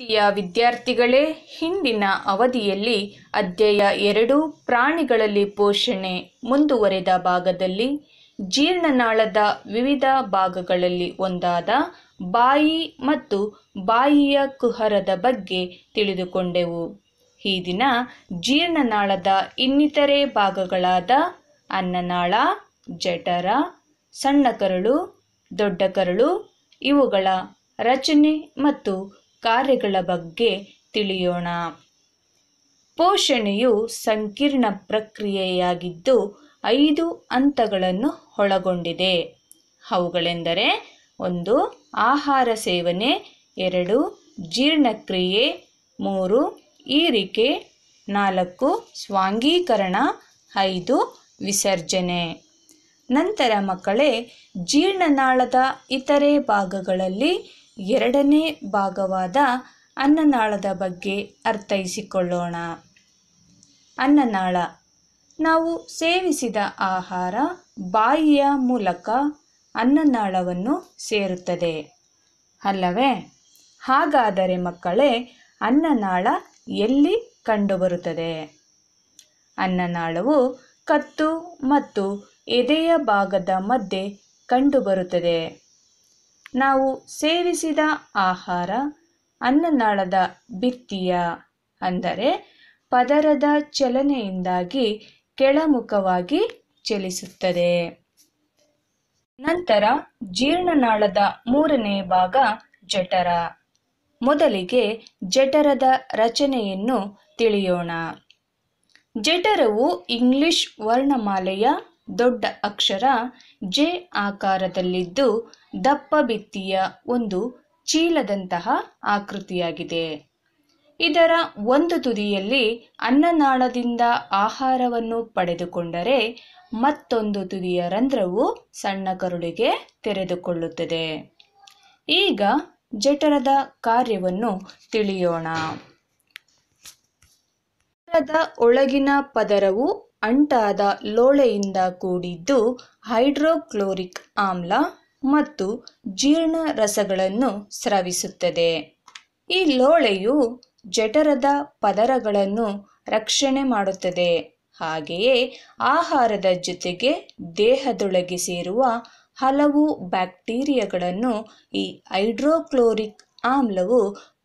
ರೀತಿಯ ವಿದ್ಯಾರ್ಥಿಗಳೇ ಹಿಂದಿನ ಅವಧಿಯಲ್ಲಿ ಅಧ್ಯಯ ಎರಡು ಪ್ರಾಣಿಗಳಲ್ಲಿ ಪೋಷಣೆ ಮುಂದುವರೆದ ಭಾಗದಲ್ಲಿ ಜೀರ್ಣನಾಳದ ವಿವಿಧ ಭಾಗಗಳಲ್ಲಿ ಒಂದಾದ ಬಾಯಿ ಮತ್ತು ಬಾಯಿಯ ಕುಹರದ ಬಗ್ಗೆ ತಿಳಿದುಕೊಂಡೆವು ಈ ದಿನ ಜೀರ್ಣನಾಳದ ಇನ್ನಿತರೆ ಭಾಗಗಳಾದ ಅನ್ನನಾಳ ಜಠರ ಸಣ್ಣ ಕರಳು ದೊಡ್ಡ ಕರಳು ಇವುಗಳ ರಚನೆ ಮತ್ತು ಕಾರ್ಯಗಳ ಬಗ್ಗೆ ತಿಳಿಯೋಣ ಪೋಷಣೆಯು ಸಂಕೀರ್ಣ ಪ್ರಕ್ರಿಯೆಯಾಗಿದ್ದು ಐದು ಹಂತಗಳನ್ನು ಒಳಗೊಂಡಿದೆ ಅವುಗಳೆಂದರೆ ಒಂದು ಆಹಾರ ಸೇವನೆ ಎರಡು ಜೀರ್ಣಕ್ರಿಯೆ ಮೂರು ಈರಿಕೆ ನಾಲ್ಕು ಸ್ವಾಂಗೀಕರಣ ಐದು ವಿಸರ್ಜನೆ ನಂತರ ಮಕ್ಕಳೇ ಜೀರ್ಣನಾಳದ ಇತರೆ ಭಾಗಗಳಲ್ಲಿ ಎರಡನೇ ಭಾಗವಾದ ಅನ್ನನಾಳದ ಬಗ್ಗೆ ಅರ್ಥೈಸಿಕೊಳ್ಳೋಣ ಅನ್ನನಾಳ ನಾವು ಸೇವಿಸಿದ ಆಹಾರ ಬಾಯಿಯ ಮೂಲಕ ಅನ್ನನಾಳವನ್ನು ಸೇರುತ್ತದೆ ಅಲ್ಲವೇ ಹಾಗಾದರೆ ಮಕ್ಕಳೇ ಅನ್ನನಾಳ ಎಲ್ಲಿ ಕಂಡುಬರುತ್ತದೆ ಅನ್ನನಾಳವು ಕತ್ತು ಮತ್ತು ಎದೆಯ ಭಾಗದ ಮಧ್ಯೆ ಕಂಡುಬರುತ್ತದೆ ನಾವು ಸೇವಿಸಿದ ಆಹಾರ ಅನ್ನನಾಳದ ಬಿತ್ತಿಯ ಅಂದರೆ ಪದರದ ಚಲನೆಯಿಂದಾಗಿ ಕೆಳಮುಖವಾಗಿ ಚಲಿಸುತ್ತದೆ ನಂತರ ಜೀರ್ಣನಾಳದ ಮೂರನೇ ಭಾಗ ಜಠರ ಮೊದಲಿಗೆ ಜಠರದ ರಚನೆಯನ್ನು ತಿಳಿಯೋಣ ಜಠರವು ಇಂಗ್ಲಿಷ್ ವರ್ಣಮಾಲೆಯ ದೊಡ್ಡ ಅಕ್ಷರ ಜೆ ಆಕಾರದಲ್ಲಿದ್ದು ದಪ್ಪ ಬಿತ್ತಿಯ ಒಂದು ಚೀಲದಂತಹ ಆಕೃತಿಯಾಗಿದೆ ಇದರ ಒಂದು ತುದಿಯಲ್ಲಿ ಅನ್ನನಾಳದಿಂದ ಆಹಾರವನ್ನು ಪಡೆದುಕೊಂಡರೆ ಮತ್ತೊಂದು ತುದಿಯ ರಂಧ್ರವು ಸಣ್ಣ ಕರುಳಿಗೆ ತೆರೆದುಕೊಳ್ಳುತ್ತದೆ ಈಗ ಜಠರದ ಕಾರ್ಯವನ್ನು ತಿಳಿಯೋಣ ಜಠರದ ಒಳಗಿನ ಪದರವು ಅಂಟಾದ ಲೋಳೆಯಿಂದ ಕೂಡಿದ್ದು ಹೈಡ್ರೋಕ್ಲೋರಿಕ್ ಆಮ್ಲ ಮತ್ತು ಜೀರ್ಣ ರಸಗಳನ್ನು ಸ್ರವಿಸುತ್ತದೆ ಈ ಲೋಳೆಯು ಜಠರದ ಪದರಗಳನ್ನು ರಕ್ಷಣೆ ಮಾಡುತ್ತದೆ ಹಾಗೆಯೇ ಆಹಾರದ ಜೊತೆಗೆ ದೇಹದೊಳಗೆ ಸೇರುವ ಹಲವು ಬ್ಯಾಕ್ಟೀರಿಯಾಗಳನ್ನು ಈ ಹೈಡ್ರೋಕ್ಲೋರಿಕ್ ಆಮ್ಲವು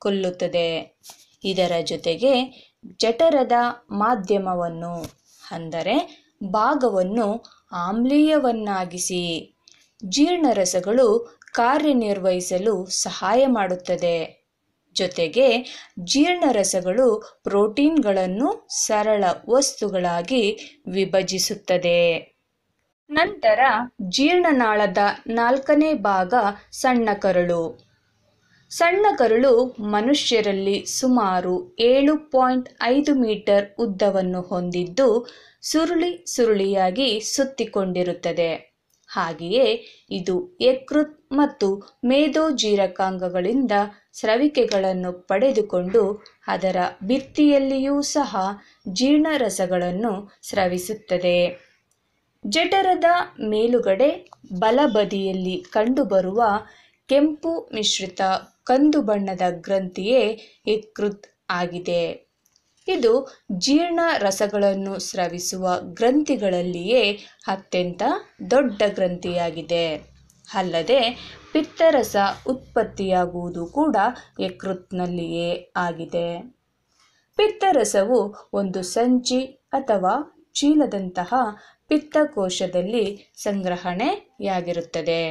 ಕೊಲ್ಲುತ್ತದೆ ಇದರ ಜೊತೆಗೆ ಜಠರದ ಮಾಧ್ಯಮವನ್ನು ಅಂದರೆ ಭಾಗವನ್ನು ಆಮ್ಲೀಯವನ್ನಾಗಿಸಿ ಜೀರ್ಣರಸಗಳು ಕಾರ್ಯನಿರ್ವಹಿಸಲು ಸಹಾಯ ಮಾಡುತ್ತದೆ ಜೊತೆಗೆ ಜೀರ್ಣರಸಗಳು ಪ್ರೋಟೀನ್ಗಳನ್ನು ಸರಳ ವಸ್ತುಗಳಾಗಿ ವಿಭಜಿಸುತ್ತದೆ ನಂತರ ಜೀರ್ಣನಾಳದ ನಾಲ್ಕನೇ ಭಾಗ ಸಣ್ಣ ಕರುಳು ಸಣ್ಣ ಕರುಳು ಮನುಷ್ಯರಲ್ಲಿ ಸುಮಾರು ಏಳು ಪಾಯಿಂಟ್ ಐದು ಮೀಟರ್ ಉದ್ದವನ್ನು ಹೊಂದಿದ್ದು ಸುರುಳಿ ಸುರುಳಿಯಾಗಿ ಸುತ್ತಿಕೊಂಡಿರುತ್ತದೆ ಹಾಗೆಯೇ ಇದು ಯಕೃತ್ ಮತ್ತು ಜೀರಕಾಂಗಗಳಿಂದ ಸ್ರವಿಕೆಗಳನ್ನು ಪಡೆದುಕೊಂಡು ಅದರ ಭಿತ್ತಿಯಲ್ಲಿಯೂ ಸಹ ಜೀರ್ಣರಸಗಳನ್ನು ಸ್ರವಿಸುತ್ತದೆ ಜಠರದ ಮೇಲುಗಡೆ ಬಲಬದಿಯಲ್ಲಿ ಕಂಡುಬರುವ ಕೆಂಪು ಮಿಶ್ರಿತ ಕಂದು ಬಣ್ಣದ ಗ್ರಂಥಿಯೇ ಯಕೃತ್ ಆಗಿದೆ ಇದು ಜೀರ್ಣ ರಸಗಳನ್ನು ಸ್ರವಿಸುವ ಗ್ರಂಥಿಗಳಲ್ಲಿಯೇ ಅತ್ಯಂತ ದೊಡ್ಡ ಗ್ರಂಥಿಯಾಗಿದೆ ಅಲ್ಲದೆ ಪಿತ್ತರಸ ಉತ್ಪತ್ತಿಯಾಗುವುದು ಕೂಡ ಯಕೃತ್ನಲ್ಲಿಯೇ ಆಗಿದೆ ಪಿತ್ತರಸವು ಒಂದು ಸಂಚಿ ಅಥವಾ ಚೀಲದಂತಹ ಪಿತ್ತಕೋಶದಲ್ಲಿ ಸಂಗ್ರಹಣೆಯಾಗಿರುತ್ತದೆ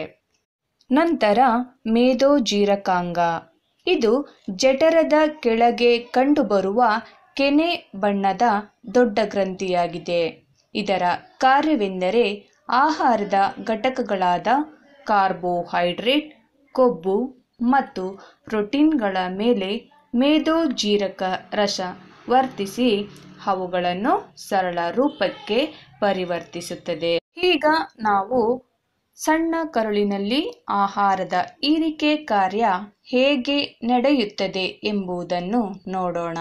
ನಂತರ ಮೇದೋಜೀರಕಾಂಗ ಇದು ಜಠರದ ಕೆಳಗೆ ಕಂಡುಬರುವ ಕೆನೆ ಬಣ್ಣದ ದೊಡ್ಡ ಗ್ರಂಥಿಯಾಗಿದೆ ಇದರ ಕಾರ್ಯವೆಂದರೆ ಆಹಾರದ ಘಟಕಗಳಾದ ಕಾರ್ಬೋಹೈಡ್ರೇಟ್ ಕೊಬ್ಬು ಮತ್ತು ಪ್ರೋಟೀನ್ಗಳ ಮೇಲೆ ಮೇದೋಜೀರಕ ರಸ ವರ್ತಿಸಿ ಅವುಗಳನ್ನು ಸರಳ ರೂಪಕ್ಕೆ ಪರಿವರ್ತಿಸುತ್ತದೆ ಈಗ ನಾವು ಸಣ್ಣ ಕರುಳಿನಲ್ಲಿ ಆಹಾರದ ಈರಿಕೆ ಕಾರ್ಯ ಹೇಗೆ ನಡೆಯುತ್ತದೆ ಎಂಬುದನ್ನು ನೋಡೋಣ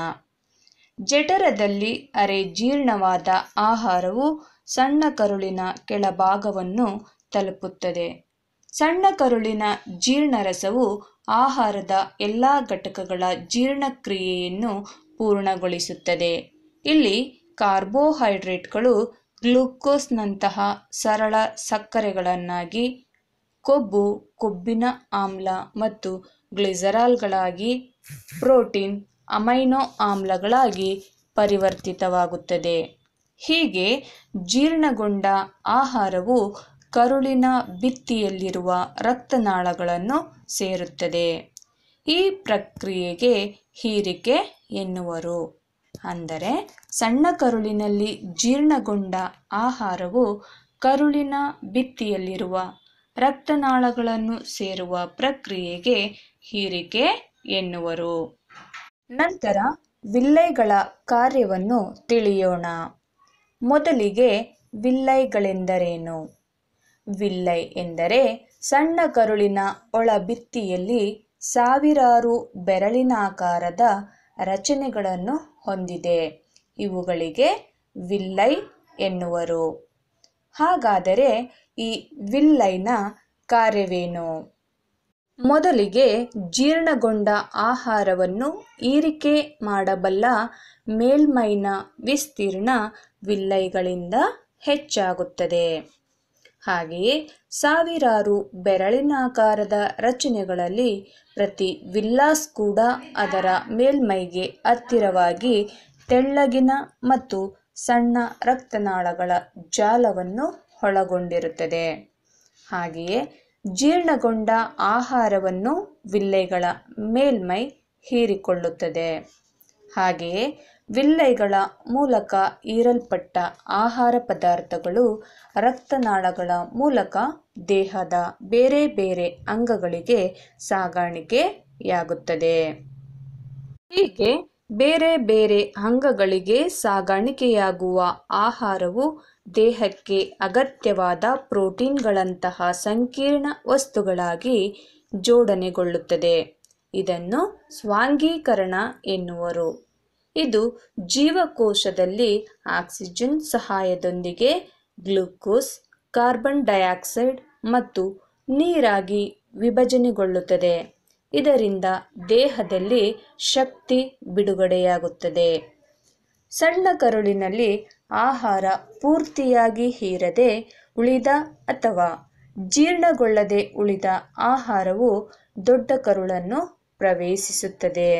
ಜಠರದಲ್ಲಿ ಅರೆ ಜೀರ್ಣವಾದ ಆಹಾರವು ಸಣ್ಣ ಕರುಳಿನ ಕೆಳಭಾಗವನ್ನು ತಲುಪುತ್ತದೆ ಸಣ್ಣ ಕರುಳಿನ ಜೀರ್ಣರಸವು ಆಹಾರದ ಎಲ್ಲ ಘಟಕಗಳ ಜೀರ್ಣಕ್ರಿಯೆಯನ್ನು ಪೂರ್ಣಗೊಳಿಸುತ್ತದೆ ಇಲ್ಲಿ ಕಾರ್ಬೋಹೈಡ್ರೇಟ್ಗಳು ಗ್ಲೂಕೋಸ್ನಂತಹ ಸರಳ ಸಕ್ಕರೆಗಳನ್ನಾಗಿ ಕೊಬ್ಬು ಕೊಬ್ಬಿನ ಆಮ್ಲ ಮತ್ತು ಗ್ಲಿಸರಾಲ್ಗಳಾಗಿ ಪ್ರೋಟೀನ್ ಅಮೈನೋ ಆಮ್ಲಗಳಾಗಿ ಪರಿವರ್ತಿತವಾಗುತ್ತದೆ ಹೀಗೆ ಜೀರ್ಣಗೊಂಡ ಆಹಾರವು ಕರುಳಿನ ಬಿತ್ತಿಯಲ್ಲಿರುವ ರಕ್ತನಾಳಗಳನ್ನು ಸೇರುತ್ತದೆ ಈ ಪ್ರಕ್ರಿಯೆಗೆ ಹೀರಿಕೆ ಎನ್ನುವರು ಅಂದರೆ ಸಣ್ಣ ಕರುಳಿನಲ್ಲಿ ಜೀರ್ಣಗೊಂಡ ಆಹಾರವು ಕರುಳಿನ ಬಿತ್ತಿಯಲ್ಲಿರುವ ರಕ್ತನಾಳಗಳನ್ನು ಸೇರುವ ಪ್ರಕ್ರಿಯೆಗೆ ಹೀರಿಕೆ ಎನ್ನುವರು ನಂತರ ವಿಲ್ಲೈಗಳ ಕಾರ್ಯವನ್ನು ತಿಳಿಯೋಣ ಮೊದಲಿಗೆ ವಿಲ್ಲೈಗಳೆಂದರೇನು ವಿಲ್ಲೈ ಎಂದರೆ ಸಣ್ಣ ಕರುಳಿನ ಒಳಬಿತ್ತಿಯಲ್ಲಿ ಸಾವಿರಾರು ಬೆರಳಿನಾಕಾರದ ರಚನೆಗಳನ್ನು ಹೊಂದಿದೆ ಇವುಗಳಿಗೆ ವಿಲ್ಲೈ ಎನ್ನುವರು ಹಾಗಾದರೆ ಈ ವಿಲ್ಲೈನ ಕಾರ್ಯವೇನು ಮೊದಲಿಗೆ ಜೀರ್ಣಗೊಂಡ ಆಹಾರವನ್ನು ಈರಿಕೆ ಮಾಡಬಲ್ಲ ಮೇಲ್ಮೈನ ವಿಸ್ತೀರ್ಣ ವಿಲ್ಲೈಗಳಿಂದ ಹೆಚ್ಚಾಗುತ್ತದೆ ಹಾಗೆಯೇ ಸಾವಿರಾರು ಬೆರಳಿನಾಕಾರದ ರಚನೆಗಳಲ್ಲಿ ಪ್ರತಿ ವಿಲ್ಲಾಸ್ ಕೂಡ ಅದರ ಮೇಲ್ಮೈಗೆ ಹತ್ತಿರವಾಗಿ ತೆಳ್ಳಗಿನ ಮತ್ತು ಸಣ್ಣ ರಕ್ತನಾಳಗಳ ಜಾಲವನ್ನು ಒಳಗೊಂಡಿರುತ್ತದೆ ಹಾಗೆಯೇ ಜೀರ್ಣಗೊಂಡ ಆಹಾರವನ್ನು ವಿಲ್ಲೆಗಳ ಮೇಲ್ಮೈ ಹೀರಿಕೊಳ್ಳುತ್ತದೆ ಹಾಗೆಯೇ ವಿಲ್ಲೆಗಳ ಮೂಲಕ ಈರಲ್ಪಟ್ಟ ಆಹಾರ ಪದಾರ್ಥಗಳು ರಕ್ತನಾಳಗಳ ಮೂಲಕ ದೇಹದ ಬೇರೆ ಬೇರೆ ಅಂಗಗಳಿಗೆ ಸಾಗಾಣಿಕೆಯಾಗುತ್ತದೆ ಹೀಗೆ ಬೇರೆ ಬೇರೆ ಅಂಗಗಳಿಗೆ ಸಾಗಾಣಿಕೆಯಾಗುವ ಆಹಾರವು ದೇಹಕ್ಕೆ ಅಗತ್ಯವಾದ ಪ್ರೋಟೀನ್ಗಳಂತಹ ಸಂಕೀರ್ಣ ವಸ್ತುಗಳಾಗಿ ಜೋಡಣೆಗೊಳ್ಳುತ್ತದೆ ಇದನ್ನು ಸ್ವಾಂಗೀಕರಣ ಎನ್ನುವರು ಇದು ಜೀವಕೋಶದಲ್ಲಿ ಆಕ್ಸಿಜನ್ ಸಹಾಯದೊಂದಿಗೆ ಗ್ಲೂಕೋಸ್ ಕಾರ್ಬನ್ ಡೈಆಕ್ಸೈಡ್ ಮತ್ತು ನೀರಾಗಿ ವಿಭಜನೆಗೊಳ್ಳುತ್ತದೆ ಇದರಿಂದ ದೇಹದಲ್ಲಿ ಶಕ್ತಿ ಬಿಡುಗಡೆಯಾಗುತ್ತದೆ ಸಣ್ಣ ಕರುಳಿನಲ್ಲಿ ಆಹಾರ ಪೂರ್ತಿಯಾಗಿ ಹೀರದೆ ಉಳಿದ ಅಥವಾ ಜೀರ್ಣಗೊಳ್ಳದೆ ಉಳಿದ ಆಹಾರವು ದೊಡ್ಡ ಕರುಳನ್ನು ಪ್ರವೇಶಿಸುತ್ತದೆ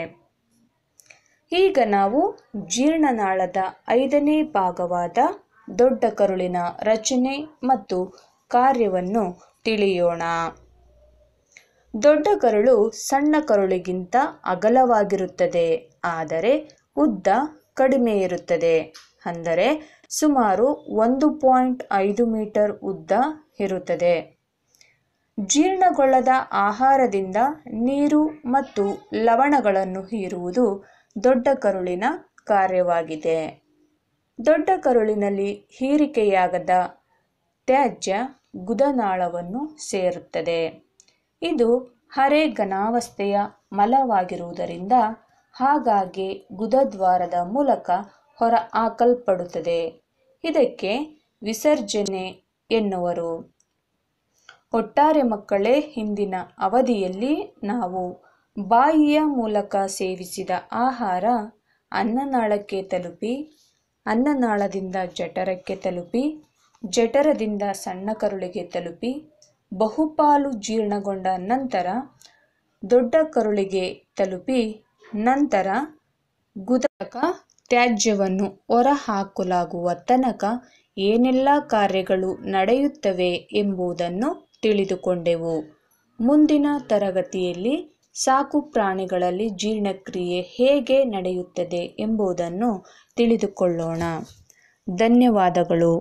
ಈಗ ನಾವು ಜೀರ್ಣನಾಳದ ಐದನೇ ಭಾಗವಾದ ದೊಡ್ಡ ಕರುಳಿನ ರಚನೆ ಮತ್ತು ಕಾರ್ಯವನ್ನು ತಿಳಿಯೋಣ ದೊಡ್ಡ ಕರುಳು ಸಣ್ಣ ಕರುಳಿಗಿಂತ ಅಗಲವಾಗಿರುತ್ತದೆ ಆದರೆ ಉದ್ದ ಕಡಿಮೆ ಇರುತ್ತದೆ ಅಂದರೆ ಸುಮಾರು ಒಂದು ಪಾಯಿಂಟ್ ಐದು ಮೀಟರ್ ಉದ್ದ ಇರುತ್ತದೆ ಜೀರ್ಣಗೊಳ್ಳದ ಆಹಾರದಿಂದ ನೀರು ಮತ್ತು ಲವಣಗಳನ್ನು ಹೀರುವುದು ದೊಡ್ಡ ಕರುಳಿನ ಕಾರ್ಯವಾಗಿದೆ ದೊಡ್ಡ ಕರುಳಿನಲ್ಲಿ ಹೀರಿಕೆಯಾಗದ ತ್ಯಾಜ್ಯ ಗುದನಾಳವನ್ನು ಸೇರುತ್ತದೆ ಇದು ಹರೆ ಘನಾವಸ್ಥೆಯ ಮಲವಾಗಿರುವುದರಿಂದ ಹಾಗಾಗಿ ಗುದದ್ವಾರದ ಮೂಲಕ ಹೊರ ಹಾಕಲ್ಪಡುತ್ತದೆ ಇದಕ್ಕೆ ವಿಸರ್ಜನೆ ಎನ್ನುವರು ಒಟ್ಟಾರೆ ಮಕ್ಕಳೇ ಹಿಂದಿನ ಅವಧಿಯಲ್ಲಿ ನಾವು ಬಾಯಿಯ ಮೂಲಕ ಸೇವಿಸಿದ ಆಹಾರ ಅನ್ನನಾಳಕ್ಕೆ ತಲುಪಿ ಅನ್ನನಾಳದಿಂದ ಜಠರಕ್ಕೆ ತಲುಪಿ ಜಠರದಿಂದ ಸಣ್ಣ ಕರುಳಿಗೆ ತಲುಪಿ ಬಹುಪಾಲು ಜೀರ್ಣಗೊಂಡ ನಂತರ ದೊಡ್ಡ ಕರುಳಿಗೆ ತಲುಪಿ ನಂತರ ಗುದಕ ತ್ಯಾಜ್ಯವನ್ನು ಹೊರಹಾಕಲಾಗುವ ತನಕ ಏನೆಲ್ಲ ಕಾರ್ಯಗಳು ನಡೆಯುತ್ತವೆ ಎಂಬುದನ್ನು ತಿಳಿದುಕೊಂಡೆವು ಮುಂದಿನ ತರಗತಿಯಲ್ಲಿ ಸಾಕು ಪ್ರಾಣಿಗಳಲ್ಲಿ ಜೀರ್ಣಕ್ರಿಯೆ ಹೇಗೆ ನಡೆಯುತ್ತದೆ ಎಂಬುದನ್ನು ತಿಳಿದುಕೊಳ್ಳೋಣ ಧನ್ಯವಾದಗಳು